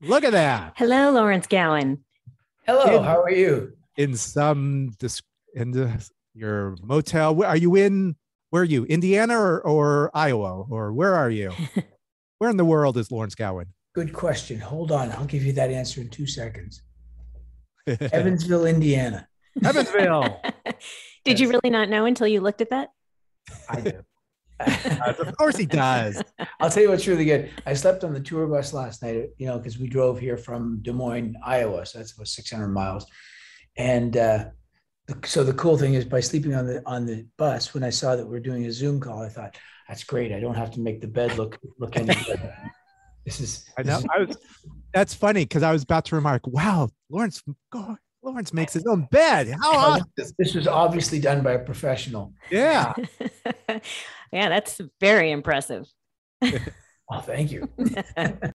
Look at that. Hello, Lawrence Gowan. Hello, in, how are you? In some, in the, your motel, are you in, where are you, Indiana or, or Iowa? Or where are you? where in the world is Lawrence Gowan? Good question. Hold on. I'll give you that answer in two seconds. Evansville, Indiana. Evansville. Did yes. you really not know until you looked at that? I do. Uh, of course he does. I'll tell you what's really good. I slept on the tour bus last night, you know, because we drove here from Des Moines, Iowa. So that's about 600 miles. And uh, so the cool thing is by sleeping on the on the bus, when I saw that we we're doing a Zoom call, I thought, that's great. I don't have to make the bed look look any better. this is I know. Is- I was, that's funny because I was about to remark, wow, Lawrence Lawrence makes his own bed. How oh, awesome. This was obviously done by a professional. Yeah. yeah, that's very impressive. oh, thank you.